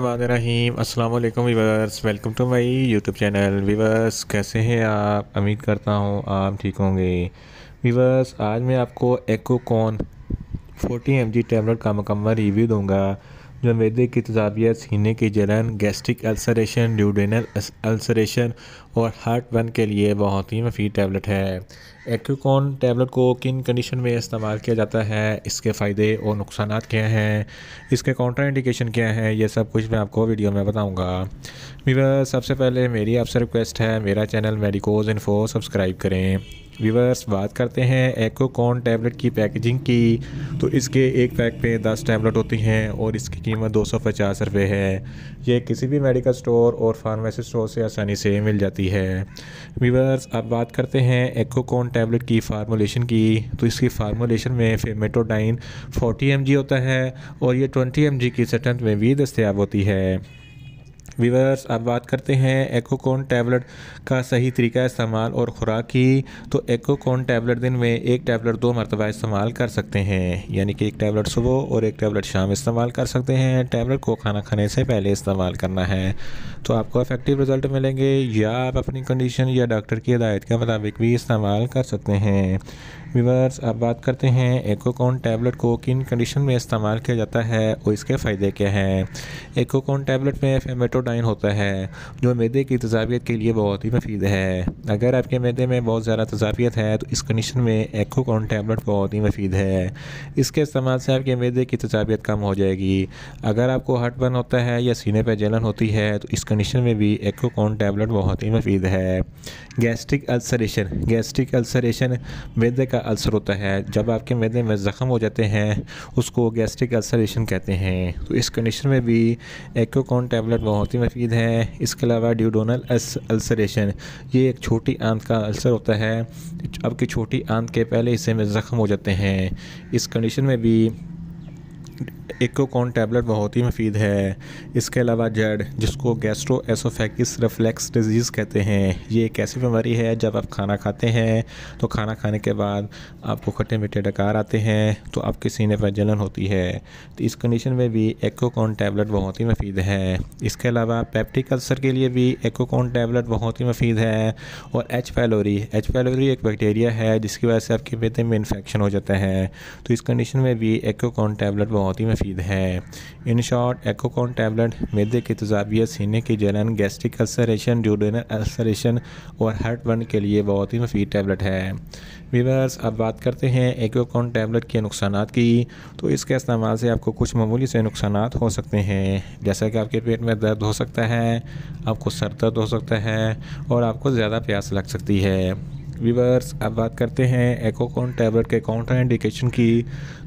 रहीम अस्सलाम वालेकुम viewers welcome to my YouTube channel viewers कैसे हैं आप उम्मीद करता हूं आप ठीक होंगे वीवर्स आज मैं आपको एकोकॉन 40 एम जी टैबलेट का मुकम्मल रिव्यू दूंगा जो मेदे की तजावियत सीने की जलन गैस्ट्रिक अल्सरेशन ड्यूडेनल अल्सरेशन और हार्ट वन के लिए बहुत ही मफी टैबलेट है एक्यूकॉन टैबलेट को किन कंडीशन में इस्तेमाल किया जाता है इसके फ़ायदे और नुकसान क्या हैं इसके काउंटर इंडिकेशन क्या हैं ये सब कुछ मैं आपको वीडियो में बताऊँगा वीवर सबसे पहले मेरी आपसे रिक्वेस्ट है मेरा चैनल मेडिकोज इन्फो सब्सक्राइब करें वीवर्स बात करते हैं एकोकॉन टैबलेट की पैकेजिंग की तो इसके एक पैक पे दस टैबलेट होती हैं और इसकी कीमत दो सौ पचास रुपये है ये किसी भी मेडिकल स्टोर और फार्मेसी स्टोर से आसानी से मिल जाती है वीवर्स अब बात करते हैं एकोकॉन टैबलेट की फार्मोलेशन की तो इसकी फार्मोलेशन में फेमेटोडाइन फोर्टी एम होता है और ये ट्वेंटी एम की सेटेंथ में भी दस्तियाब होती है वीवर्स अब बात करते हैं एकोकोन टैबलेट का सही तरीका इस्तेमाल और ख़ुराक की तो एकोकोन टैबलेट दिन में एक टैबलेट दो मरतबा इस्तेमाल कर सकते हैं यानी कि एक टैबलेट सुबह और एक टैबलेट शाम इस्तेमाल कर सकते हैं टैबलेट को खाना खाने से पहले इस्तेमाल करना है तो आपको इफेक्टिव रिज़ल्ट मिलेंगे या आप अपनी कंडीशन या डॉक्टर की हदायत के मुताबिक भी इस्तेमाल कर सकते हैं वीवर्स अब बात करते हैं एकोकोन टैबलेट को किन कंडीशन में इस्तेमाल किया जाता है और इसके फ़ायदे क्या हैं एकोकोन टैबलेट में फेमेटो प्रोटीन होता है जो मैदे की तजावियत के लिए बहुत ही मफीद है अगर आपके मैदे में बहुत ज़्यादा तजावियत है तो इस कंडीशन में एक्ो टैबलेट बहुत ही मफीद है इसके इस्तेमाल से आपके मैदे की तजावियत कम हो जाएगी अगर आपको हट बन होता है या सीने पर जलन होती है तो इस कंडीशन में भी एक्ो टैबलेट बहुत ही मफीद है गैस्ट्रिक अल्सरेशन गैस्ट्रिक अल्सरेशन मैदे का अल्सर होता है जब आपके मैदे में ज़ख़म हो जाते हैं उसको गैस्ट्रिक अल्सरेशन कहते हैं तो इस कंडीशन में भी एक्ोकॉन टैबलेट बहुत ही की मफीद हैं इसके अलावा ड्यूडोनल अल्सरेशन ये एक छोटी आंत का अल्सर होता है अब की छोटी आंत के पहले हिस्से में ज़ख्म हो जाते हैं इस कंडीशन में भी एकोकॉन टैबलेट बहुत ही मफीद है इसके अलावा जड़ जिसको गैस्ट्रो एसोफेकिस रिफ्लेक्स डिजीज़ कहते हैं ये एक ऐसी बीमारी है जब आप खाना खाते हैं तो खाना खाने के बाद आपको खट्टे मीठे डकार आते हैं तो आपके सीने पर जलन होती है तो इस कंडीशन में भी एकोकॉन टैबलेट बहुत ही मफीद है इसके अलावा पैप्टिक अल्सर के लिए भी एकोकॉन टैबलेट बहुत ही मफीद है और एच पैलोरी एच पैलोरी एक बैक्टीरिया है जिसकी वजह से आपके पेटे में इन्फेक्शन हो जाता है तो इस कंडीशन में भी एकोकॉन टैबलेट बहुत ही मुफीद है इन शॉर्ट एकोकॉन टैबलेट मैदे की तजावियत सीने की जलन गैस्ट्रिक अल्सरेशन ड्यूडेनल अल्सरेशन और हार्ट बर्न के लिए बहुत ही मुफीद टैबलेट है वीवर्स अब बात करते हैं एकोकॉन टैबलेट के नुकसान की तो इसके इस्तेमाल से आपको कुछ मामूली से नुकसान हो सकते हैं जैसा कि आपके पेट में दर्द हो सकता है आपको सर दर्द हो सकता है और आपको ज़्यादा प्यास लग सकती है व्यूवर्स अब बात करते हैं एकोकॉन टैबलेट के काउंटर इंडिकेशन की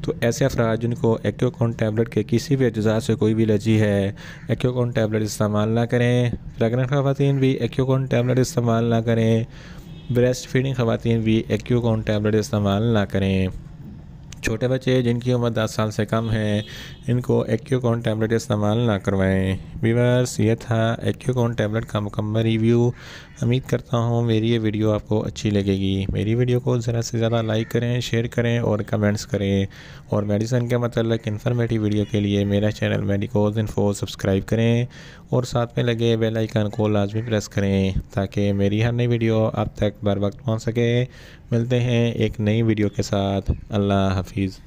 तो ऐसे अफराज जिनको एक्ोकॉन टैबलेट के किसी भी अज्जा से कोई भी लजी है एक्ोकॉन टैबलेट इस्तेमाल ना करें प्रेगनेंट खातन भी एक्ोकॉन टैबलेट इस्तेमाल ना करें ब्रेस्ट फीडिंग खातन भी एक्ोकॉन टैबलेट इस्तेमाल ना करें छोटे बच्चे जिनकी उम्र 10 साल से कम है इनको एक्यूकॉन टैबलेट इस्तेमाल ना करवाएं वीवर्स ये था एक्यूकॉन टैबलेट का मुकम्मल रिव्यू उम्मीद करता हूँ मेरी ये वीडियो आपको अच्छी लगेगी मेरी वीडियो को ज़रा से ज़्यादा लाइक करें शेयर करें और कमेंट्स करें और मेडिसिन के मतलब इन्फॉर्मेटिव वीडियो के लिए मेरा चैनल मेडिकोज इन्फो सब्सक्राइब करें और साथ में लगे बेल आइकन को लाजमी प्रेस करें ताकि मेरी हर नई वीडियो आप तक बर वक्त पहुँच सके मिलते हैं एक नई वीडियो के साथ अल्लाह हाफिज़